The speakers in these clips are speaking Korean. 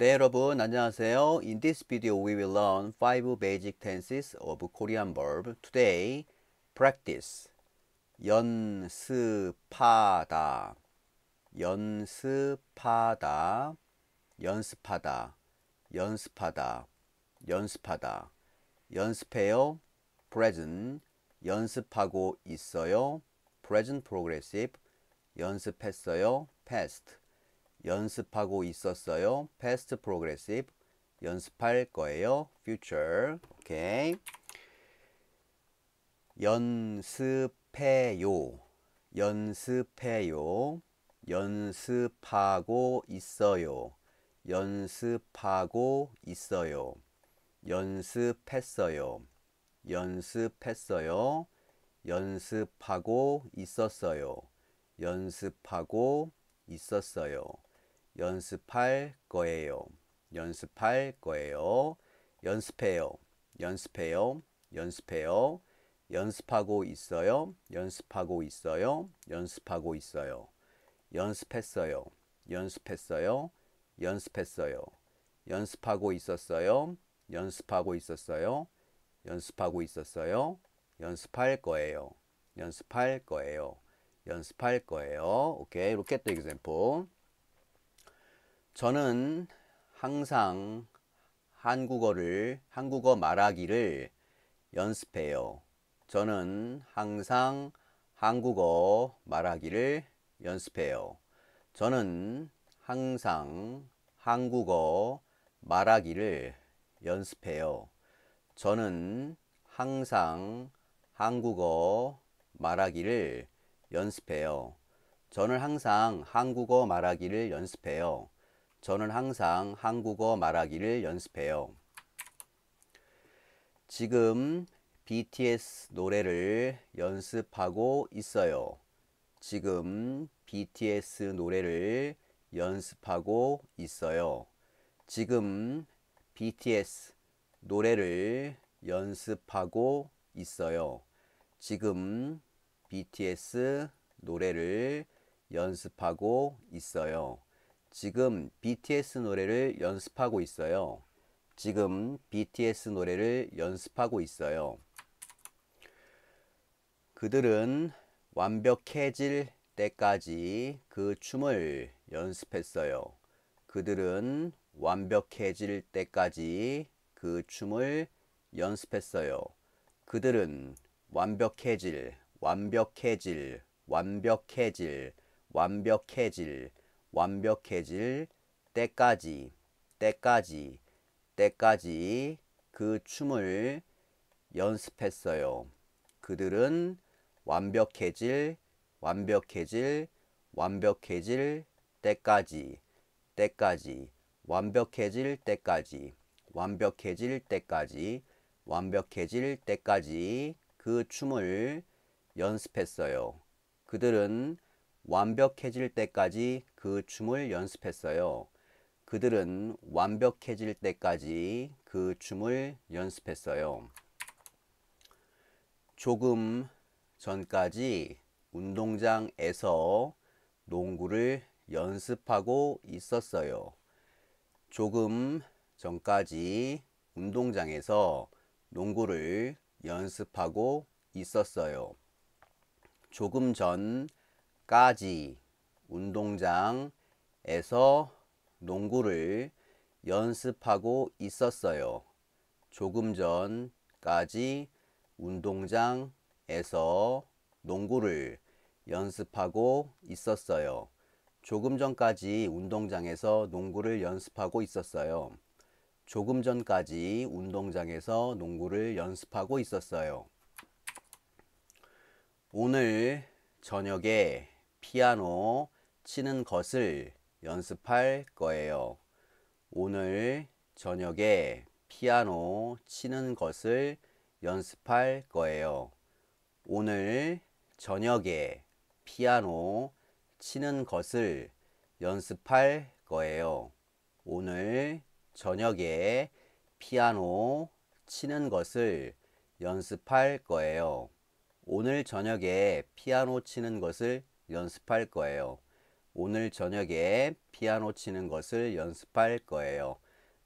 네 여러분 안녕하세요. In this video we will learn five basic tenses of Korean verb. Today practice 연습하다 연습하다 연습하다 연습하다 연습하다 연습해요 present 연습하고 있어요 present progressive 연습했어요 past 연습하고 있었어요. past progressive 연습할 거예요. future 오케이 연습해요 연습해요 연습하고 있어요 연습하고 있어요 연습했어요 연습했어요 연습하고 있었어요 연습하고 있었어요 연습할 거예요. 연습할 거예요. 연습해요. 연습해요. 연습해요. 연습하고 있어요. 연습하고 있어요. 연습하고 있어요. 연습했어요. 연습했어요. 연습했어요. 연습하고 있었어요. 연습하고 있었어요. 연습하고 있었어요. 연습할 거예요. 연습할 거예요. 연습할 거예요. 오케이. 로켓 a y l o o example. 저는 항상 한국어를 한국어 말하기를 연습해요. 저는 항상 한국어 말하기를 연습해요. 저는 항상 한국어 말하기를 연습해요. 저는 항상 한국어 말하기를 연습해요. 저는 항상 한국어 말하기를 연습해요. 저는 항상 한국어 말하기를 연습해요. 지금 BTS 노래를 연습하고 있어요. 지금 BTS 노래를 연습하고 있어요. 지금 BTS 노래를 연습하고 있어요. 지금 BTS 노래를 연습하고 있어요. 지금 BTS 노래를 연습하고 있어요. 지금 BTS 노래를 연습하고 있어요. 그들은 완벽해질 때까지 그 춤을 연습했어요. 그들은 완벽해질 때까지 그 춤을 연습했어요. 그들은 완벽해질, 완벽해질, 완벽해질, 완벽해질, 완벽해질 때까지 때까지 때까지 그 춤을 연습했어요. 그들은 완벽해질 완벽해질 완벽해질 때까지 때까지 완벽해질 때까지 완벽해질 때까지 완벽해질 때까지 그 춤을 연습했어요. 그들은 완벽해질 때까지 그 춤을 연습했어요. 그들은 완벽해질 때까지 그 춤을 연습했어요. 조금 전까지 운동장에서 농구를 연습하고 있었어요. 조금 전까지 운동장에서 농구를 연습하고 있었어요. 조금 전 까지 운동장에서 농구를 연습하고 있었어요. 조금 전까지 운동장에서 농구를 연습하고 있었어요. 조금 전까지 운동장에서 농구를 연습하고 있었어요. 조금 전까지 운동장에서 농구를 연습하고 있었어요. 오늘 저녁에 피아노 치는 것을 연습할 거예요. 오늘 저녁에 피아노 치는 것을 연습할 거예요. 오늘 저녁에 피아노 치는 것을 연습할 거예요. 오늘 저녁에 피아노 치는 것을 연습할 거예요. 오늘 저녁에 피아노 치는 것을 연습할 거예요. 오늘 저녁에 피아노 치는 것을 연습할 거예요.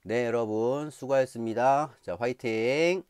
네, 여러분 수고하셨습니다. 자, 화이팅!